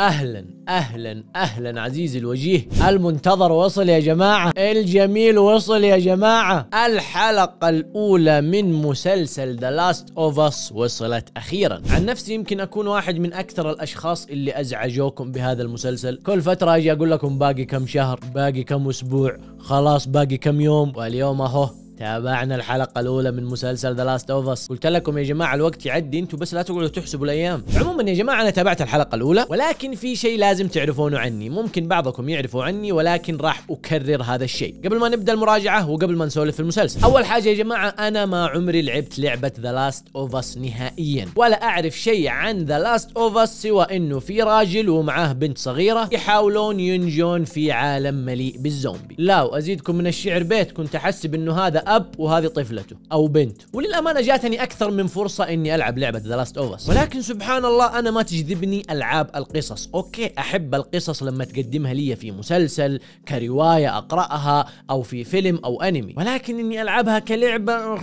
اهلا اهلا اهلا عزيزي الوجيه المنتظر وصل يا جماعه الجميل وصل يا جماعه الحلقه الاولى من مسلسل ذا لاست اوف اس وصلت اخيرا عن نفسي يمكن اكون واحد من اكثر الاشخاص اللي ازعجوكم بهذا المسلسل كل فتره اجي اقول لكم باقي كم شهر باقي كم اسبوع خلاص باقي كم يوم واليوم اهو تابعنا الحلقة الأولى من مسلسل ذا لاست أوف أس قلت لكم يا جماعة الوقت يعدي أنتم بس لا تقعدوا تحسبوا الأيام عموما يا جماعة أنا تابعت الحلقة الأولى ولكن في شيء لازم تعرفونه عني ممكن بعضكم يعرفوا عني ولكن راح أكرر هذا الشيء قبل ما نبدأ المراجعة وقبل ما نسولف في المسلسل أول حاجة يا جماعة أنا ما عمري لعبت لعبة ذا لاست أوف أس نهائيا ولا أعرف شيء عن ذا لاست أوف أس سوى أنه في راجل ومعاه بنت صغيرة يحاولون ينجون في عالم مليء بالزومبي لا وأزيدكم من الشعر بيت كنت أحسب أنه هذا اب وهذه طفلته او بنت وللامانه جاتني اكثر من فرصه اني العب لعبه ذا لاست اوف ولكن سبحان الله انا ما تجذبني العاب القصص اوكي احب القصص لما تقدمها لي في مسلسل كروايه اقراها او في فيلم او انمي ولكن اني العبها كلعبه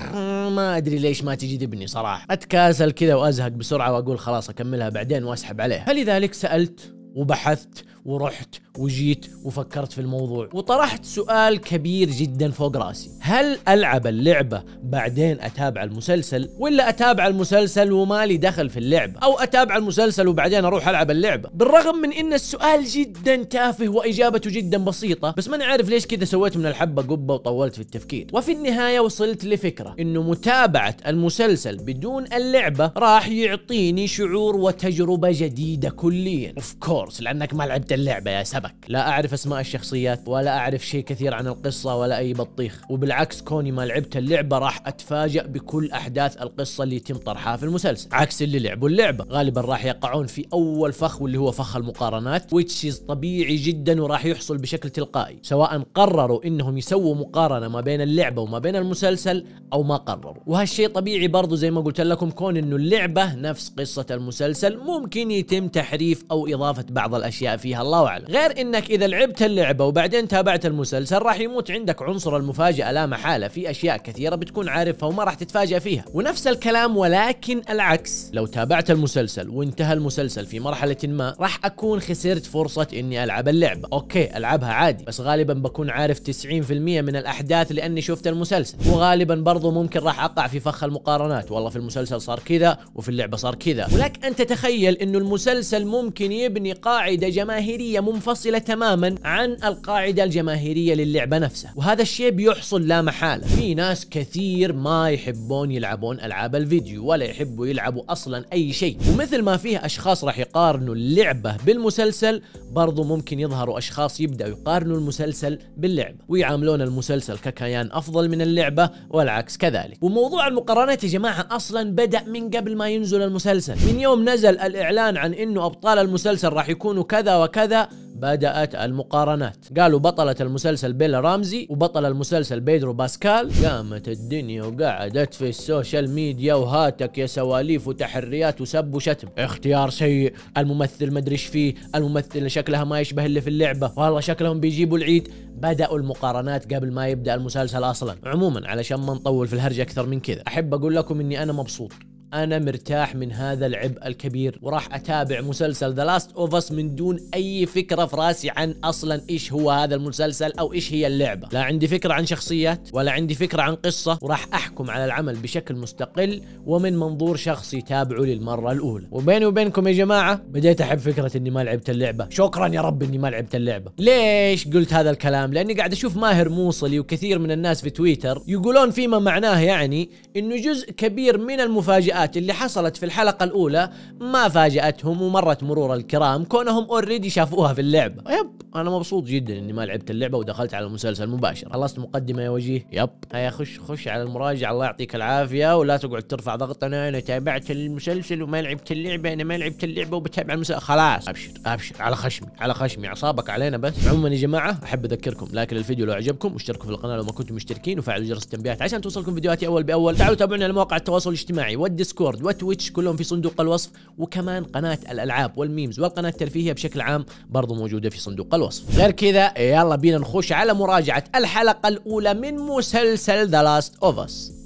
ما ادري ليش ما تجذبني صراحه اتكاسل كذا وازهق بسرعه واقول خلاص اكملها بعدين واسحب عليها فلذلك سالت وبحثت ورحت وجيت وفكرت في الموضوع وطرحت سؤال كبير جدا فوق راسي هل ألعب اللعبة بعدين أتابع المسلسل ولا أتابع المسلسل وما لي دخل في اللعبة أو أتابع المسلسل وبعدين أروح ألعب اللعبة بالرغم من أن السؤال جدا تافه وإجابته جدا بسيطة بس ماني عارف ليش كذا سويت من الحبة قبة وطولت في التفكير وفي النهاية وصلت لفكرة أنه متابعة المسلسل بدون اللعبة راح يعطيني شعور وتجربة جديدة كليا اوف كورس لأنك ما لعبت اللعبة يا سبك لا أعرف أسماء الشخصيات ولا أعرف شيء كثير عن القصة ولا أي بطيخ وبالعكس كوني ما لعبت اللعبة راح أتفاجأ بكل أحداث القصة اللي يتم طرحها في المسلسل عكس اللي لعبوا اللعبة غالبا راح يقعون في أول فخ واللي هو فخ المقارنات ويتشيز طبيعي جدا وراح يحصل بشكل تلقائي سواء قرروا إنهم يسووا مقارنة ما بين اللعبة وما بين المسلسل أو ما قرروا وهالشيء طبيعي برضو زي ما قلت لكم كون إنه اللعبة نفس قصة المسلسل ممكن يتم تحريف أو إضافة بعض الأشياء فيها الله اعلم غير انك اذا لعبت اللعبه وبعدين تابعت المسلسل راح يموت عندك عنصر المفاجاه لا محاله في اشياء كثيره بتكون عارفها وما راح تتفاجأ فيها ونفس الكلام ولكن العكس لو تابعت المسلسل وانتهى المسلسل في مرحله ما راح اكون خسرت فرصه اني العب اللعبه اوكي العبها عادي بس غالبا بكون عارف 90% من الاحداث لاني شفت المسلسل وغالبا برضو ممكن راح اقع في فخ المقارنات والله في المسلسل صار كذا وفي اللعبه صار كذا ولك ان تتخيل انه المسلسل ممكن يبني قاعده جماهيريه جماهيرية منفصلة تماما عن القاعدة الجماهيرية للعبة نفسها وهذا الشيء بيحصل لا محالة في ناس كثير ما يحبون يلعبون ألعاب الفيديو ولا يحبوا يلعبوا أصلا أي شيء ومثل ما فيه أشخاص راح يقارنوا اللعبة بالمسلسل برضو ممكن يظهروا أشخاص يبدأوا يقارنوا المسلسل باللعبة ويعاملون المسلسل ككيان أفضل من اللعبة والعكس كذلك وموضوع المقارنات يا جماعة أصلا بدأ من قبل ما ينزل المسلسل من يوم نزل الإعلان عن أنه أبطال المسلسل راح يكونوا كذا وكذا وهكذا بدأت المقارنات قالوا بطلة المسلسل بيلا رامزي وبطل المسلسل بيدرو باسكال قامت الدنيا وقعدت في السوشيال ميديا وهاتك يا سواليف وتحريات وسب وشتم اختيار سيء الممثل مدريش ايش فيه الممثل شكلها ما يشبه اللي في اللعبة والله شكلهم بيجيبوا العيد بدأوا المقارنات قبل ما يبدأ المسلسل أصلا عموما علشان ما نطول في الهرج أكثر من كذا أحب أقول لكم أني أنا مبسوط انا مرتاح من هذا العبء الكبير وراح اتابع مسلسل ذا لاست اوف اس من دون اي فكره في راسي عن اصلا ايش هو هذا المسلسل او ايش هي اللعبه لا عندي فكره عن شخصيات ولا عندي فكره عن قصه وراح احكم على العمل بشكل مستقل ومن منظور شخصي تابعه للمره الاولى وبيني وبينكم يا جماعه بديت احب فكره اني ما لعبت اللعبه شكرا يا رب اني ما لعبت اللعبه ليش قلت هذا الكلام لاني قاعد اشوف ماهر موصلي وكثير من الناس في تويتر يقولون فيما معناه يعني انه جزء كبير من المفاجات المفاجآت اللي حصلت في الحلقة الأولى ما فاجأتهم ومرت مرور الكرام كونهم اوريدي شافوها في اللعبة يب أنا مبسوط جدا إني ما لعبت اللعبة ودخلت على المسلسل مباشر خلصت مقدمة يا وجيه يب هيا خش خش على المراجعة الله يعطيك العافية ولا تقعد ترفع ضغطنا أنا تابعت المسلسل وما لعبت اللعبة أنا ما لعبت اللعبة وبتابع المسلسل خلاص أبشر أبشر على خشمي على خشمي أعصابك علينا بس عموما يا جماعة أحب أذكركم لايك للفيديو لو عجبكم واشتركوا في القناة لو ما كنتم مشتركين وفعلوا جرس التنبيهات عشان توصلكم فيديوهاتي أول بأول تعالوا تابعونا على مواقع التواصل الاجتماعي الديسكورد وتويتش كلهم في صندوق الوصف وكمان قناه الالعاب والميمز والقناه الترفيهيه بشكل عام برضو موجوده في صندوق الوصف غير كذا يلا بينا نخش على مراجعه الحلقه الاولى من مسلسل The Last of Us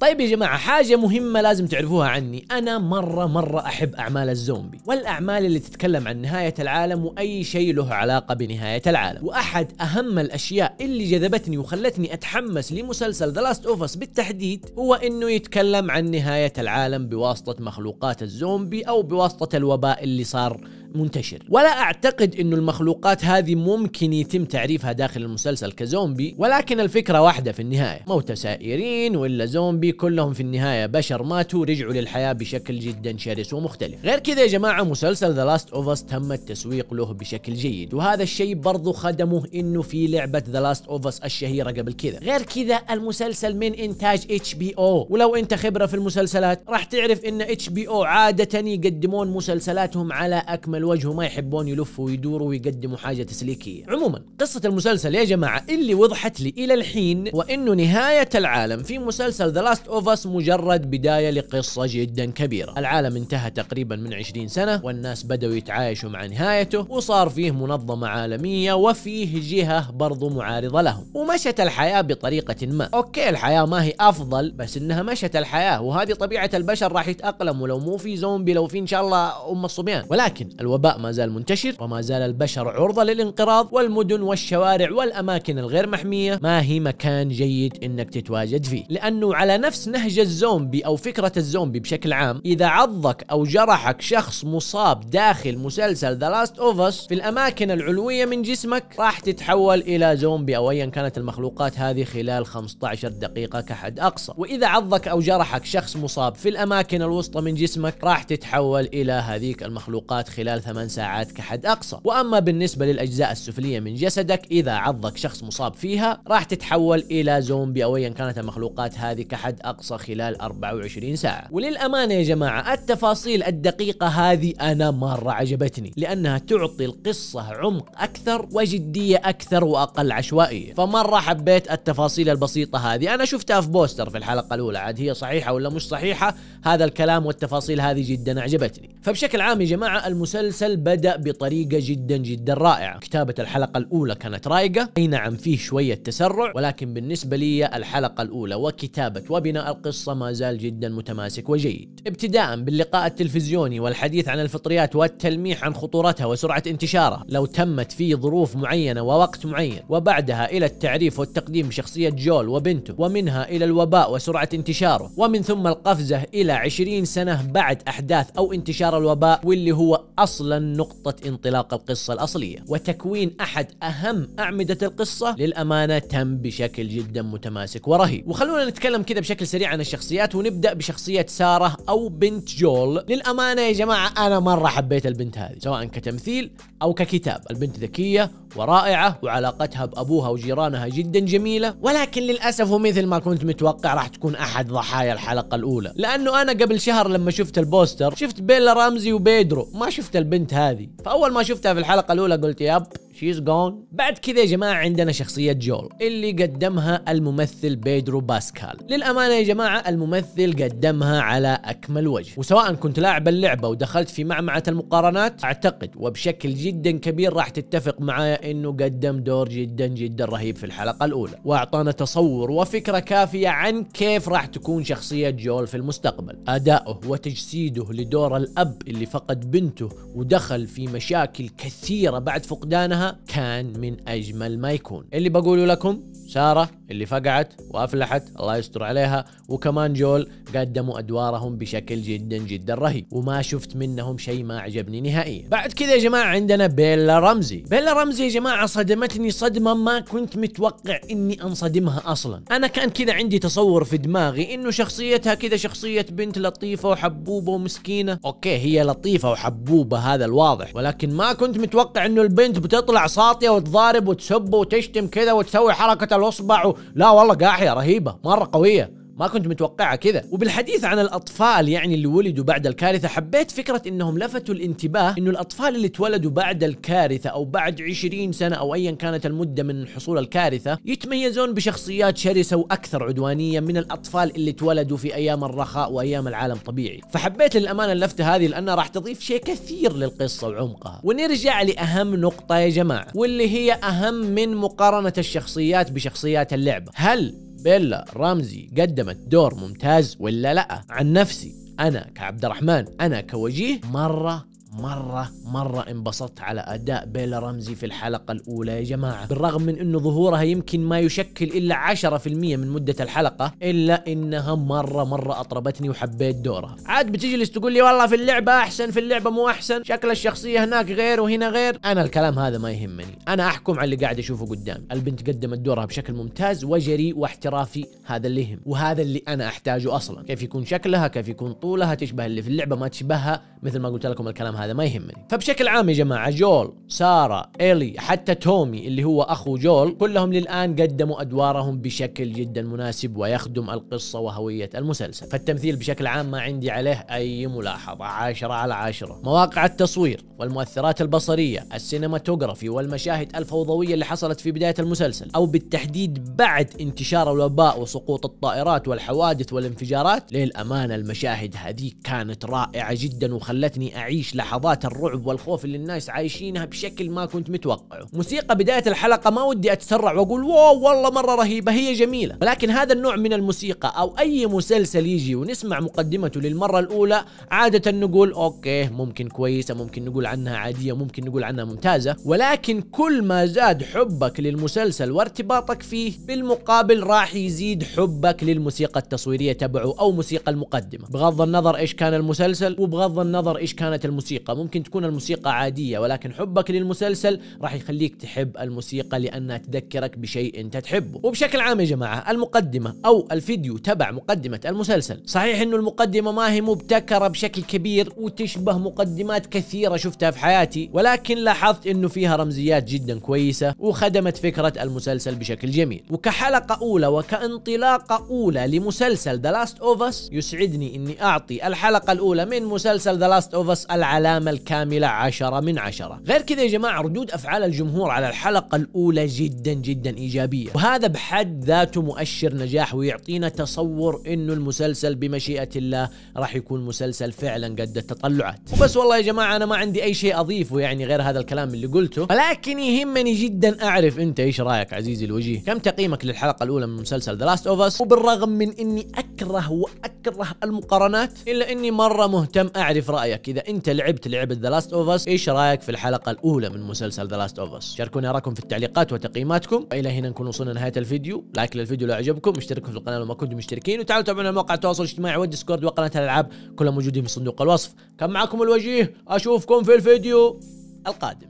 طيب يا جماعة حاجة مهمة لازم تعرفوها عني أنا مرة مرة أحب أعمال الزومبي والأعمال اللي تتكلم عن نهاية العالم وأي شيء له علاقة بنهاية العالم وأحد أهم الأشياء اللي جذبتني وخلتني أتحمس لمسلسل ذا لاست Us بالتحديد هو أنه يتكلم عن نهاية العالم بواسطة مخلوقات الزومبي أو بواسطة الوباء اللي صار منتشر ولا أعتقد أن المخلوقات هذه ممكن يتم تعريفها داخل المسلسل كزومبي ولكن الفكرة واحدة في النهاية موتى سائرين ولا زومبي كلهم في النهاية بشر ماتوا رجعوا للحياة بشكل جدا شرس ومختلف غير كذا يا جماعة مسلسل ذا لاست اوف اس تم التسويق له بشكل جيد وهذا الشيء برضو خدمه انه في لعبة ذا لاست اوف اس الشهيرة قبل كذا غير كذا المسلسل من انتاج اتش بي او ولو انت خبرة في المسلسلات راح تعرف ان اتش بي او عادة يقدمون مسلسلاتهم على اكمل الوجه وما يحبون يلفوا ويدوروا ويقدموا حاجه تسليكيه عموما قصه المسلسل يا جماعه اللي وضحت لي الى الحين وانه نهايه العالم في مسلسل ذا لاست اوف اس مجرد بدايه لقصه جدا كبيره العالم انتهى تقريبا من 20 سنه والناس بداوا يتعايشوا مع نهايته وصار فيه منظمه عالميه وفيه جهه برضو معارضه لهم ومشت الحياه بطريقه ما اوكي الحياه ما هي افضل بس انها مشت الحياه وهذه طبيعه البشر راح يتاقلموا لو مو في زومبي لو في ان شاء الله ام الصبيان ولكن الوباء ما زال منتشر وما زال البشر عرضة للانقراض والمدن والشوارع والأماكن الغير محمية ما هي مكان جيد إنك تتواجد فيه لأنه على نفس نهج الزومبي أو فكرة الزومبي بشكل عام إذا عضك أو جرحك شخص مصاب داخل مسلسل ذا لاست اوف اس في الأماكن العلوية من جسمك راح تتحول إلى زومبي أو أيا كانت المخلوقات هذه خلال 15 دقيقة كحد أقصى وإذا عضك أو جرحك شخص مصاب في الأماكن الوسطى من جسمك راح تتحول إلى هذيك المخلوقات خلال خلال ثمان ساعات كحد أقصى وأما بالنسبة للأجزاء السفلية من جسدك إذا عضك شخص مصاب فيها راح تتحول إلى زومبي أو أيا كانت المخلوقات هذه كحد أقصى خلال 24 ساعة وللأمانة يا جماعة التفاصيل الدقيقة هذه أنا مرة عجبتني لأنها تعطي القصة عمق أكثر وجدية أكثر وأقل عشوائية فمرة حبيت التفاصيل البسيطة هذه أنا شفتها في بوستر في الحلقة الأولى عاد هي صحيحة ولا مش صحيحة هذا الكلام والتفاصيل هذه جدا أعجبتني فبشكل عام يا جماعة المسلسل بدأ بطريقة جدا جدا رائعة كتابة الحلقة الأولى كانت رايقة أي نعم فيه شوية تسرع ولكن بالنسبة لي الحلقة الأولى وكتابة وبناء القصة ما زال جدا متماسك وجيد ابتداء باللقاء التلفزيوني والحديث عن الفطريات والتلميح عن خطورتها وسرعة انتشارها لو تمت في ظروف معينة ووقت معين وبعدها إلى التعريف والتقديم بشخصية جول وبنته ومنها إلى الوباء وسرعة انتشاره ومن ثم القفزة إلى 20 سنة بعد أحداث أو انتشار انتشار الوباء واللي هو اصلا نقطه انطلاق القصه الاصليه وتكوين احد اهم اعمده القصه للامانه تم بشكل جدا متماسك ورهيب وخلونا نتكلم كذا بشكل سريع عن الشخصيات ونبدا بشخصيه ساره او بنت جول للامانه يا جماعه انا مره حبيت البنت هذه سواء كتمثيل او ككتاب البنت ذكيه ورائعة وعلاقتها بأبوها وجيرانها جدا جميلة ولكن للأسف ومثل ما كنت متوقع راح تكون أحد ضحايا الحلقة الأولى لأنه أنا قبل شهر لما شفت البوستر شفت بيلا رامزي وبيدرو ما شفت البنت هذه فأول ما شفتها في الحلقة الأولى قلت ياب شيز gone. بعد كذا يا جماعة عندنا شخصية جول اللي قدمها الممثل بيدرو باسكال للأمانة يا جماعة الممثل قدمها على أكمل وجه وسواء كنت لاعب اللعبة ودخلت في معمعة المقارنات أعتقد وبشكل جدا كبير راح تتفق معايا انه قدم دور جدا جدا رهيب في الحلقه الاولى واعطانا تصور وفكره كافيه عن كيف راح تكون شخصيه جول في المستقبل اداؤه وتجسيده لدور الاب اللي فقد بنته ودخل في مشاكل كثيره بعد فقدانها كان من اجمل ما يكون اللي بقوله لكم سارة اللي فقعت وأفلحت الله يستر عليها وكمان جول قدموا أدوارهم بشكل جدا جدا رهيب وما شفت منهم شيء ما عجبني نهائيا بعد كذا يا جماعة عندنا بيلا رمزي بيلا رمزي يا جماعة صدمتني صدمة ما كنت متوقع إني أنصدمها أصلا أنا كان كذا عندي تصور في دماغي إنه شخصيتها كذا شخصية بنت لطيفة وحبوبة ومسكينة أوكي هي لطيفة وحبوبة هذا الواضح ولكن ما كنت متوقع إنه البنت بتطلع ساطية وتضارب وتسب وتشتم كذا وتسوي حركة الاصبع لا والله قاحيه رهيبه مره قويه ما كنت متوقعها كذا وبالحديث عن الاطفال يعني اللي ولدوا بعد الكارثه حبيت فكره انهم لفتوا الانتباه انه الاطفال اللي تولدوا بعد الكارثه او بعد 20 سنه او ايا كانت المده من حصول الكارثه يتميزون بشخصيات شرسه واكثر عدوانيه من الاطفال اللي تولدوا في ايام الرخاء وايام العالم طبيعي فحبيت للامانه اللفته هذه لانها راح تضيف شيء كثير للقصه وعمقها ونرجع لاهم نقطه يا جماعه واللي هي اهم من مقارنه الشخصيات بشخصيات اللعبه هل بيلا رامزي قدمت دور ممتاز ولا لا عن نفسي انا كعبد الرحمن انا كوجيه مره مرة مرة انبسطت على أداء بيلا رمزي في الحلقة الأولى يا جماعة بالرغم من أنه ظهورها يمكن ما يشكل إلا 10% من مدة الحلقة إلا أنها مرة مرة أطربتني وحبيت دورها عاد بتجلس تقول لي والله في اللعبة أحسن في اللعبة مو أحسن شكل الشخصية هناك غير وهنا غير أنا الكلام هذا ما يهمني أنا أحكم على اللي قاعد أشوفه قدامي البنت قدمت دورها بشكل ممتاز وجريء واحترافي هذا اللي يهم وهذا اللي أنا أحتاجه أصلا كيف يكون شكلها كيف يكون طولها تشبه اللي في اللعبة ما تشبهها مثل ما قلت لكم الكلام هذا هذا ما يهمني فبشكل عام يا جماعه جول ساره ايلي حتى تومي اللي هو اخو جول كلهم للان قدموا ادوارهم بشكل جدا مناسب ويخدم القصه وهويه المسلسل فالتمثيل بشكل عام ما عندي عليه اي ملاحظه 10 على 10 مواقع التصوير والمؤثرات البصريه السينماتوجرافي والمشاهد الفوضويه اللي حصلت في بدايه المسلسل او بالتحديد بعد انتشار الوباء وسقوط الطائرات والحوادث والانفجارات للامانه المشاهد هذه كانت رائعه جدا وخلتني اعيش لحظة لحظات الرعب والخوف اللي الناس عايشينها بشكل ما كنت متوقعه موسيقى بداية الحلقة ما ودي أتسرع وأقول واو والله مرة رهيبة هي جميلة ولكن هذا النوع من الموسيقى أو أي مسلسل يجي ونسمع مقدمته للمرة الأولى عادة نقول أوكي ممكن كويسة ممكن نقول عنها عادية ممكن نقول عنها ممتازة ولكن كل ما زاد حبك للمسلسل وارتباطك فيه بالمقابل راح يزيد حبك للموسيقى التصويرية تبعه أو موسيقى المقدمة بغض النظر إيش كان المسلسل وبغض النظر إيش كانت الموسيقى الموسيقى ممكن تكون الموسيقى عادية ولكن حبك للمسلسل راح يخليك تحب الموسيقى لأنها تذكرك بشيء أنت تحبه وبشكل عام يا جماعة المقدمة أو الفيديو تبع مقدمة المسلسل صحيح أنه المقدمة ما هي مبتكرة بشكل كبير وتشبه مقدمات كثيرة شفتها في حياتي ولكن لاحظت أنه فيها رمزيات جدا كويسة وخدمت فكرة المسلسل بشكل جميل وكحلقة أولى وكانطلاقة أولى لمسلسل ذا لاست أوف يسعدني أني أعطي الحلقة الأولى من مسلسل ذا لاست أوف العلامة السلامة الكاملة عشرة من عشرة غير كذا يا جماعة ردود أفعال الجمهور على الحلقة الأولى جدا جدا إيجابية وهذا بحد ذاته مؤشر نجاح ويعطينا تصور أنه المسلسل بمشيئة الله راح يكون مسلسل فعلا قد التطلعات وبس والله يا جماعة أنا ما عندي أي شيء أضيفه يعني غير هذا الكلام اللي قلته ولكن يهمني جدا أعرف أنت إيش رأيك عزيزي الوجيه كم تقييمك للحلقة الأولى من مسلسل ذا لاست أوف أس وبالرغم من أني أكره وأكره المقارنات إلا أني مرة مهتم أعرف رأيك إذا أنت لعبت عجبت لعبه ذا لاست اوف اس ايش رايك في الحلقه الاولى من مسلسل ذا لاست اوف اس شاركونا رايكم في التعليقات وتقييماتكم والى هنا نكون وصلنا لنهايه الفيديو لايك للفيديو لو عجبكم اشتركوا في القناه لو ما كنتم مشتركين وتعالوا تابعونا على مواقع التواصل الاجتماعي والديسكورد وقناه الالعاب كلها موجودين في صندوق الوصف كان معكم الوجيه اشوفكم في الفيديو القادم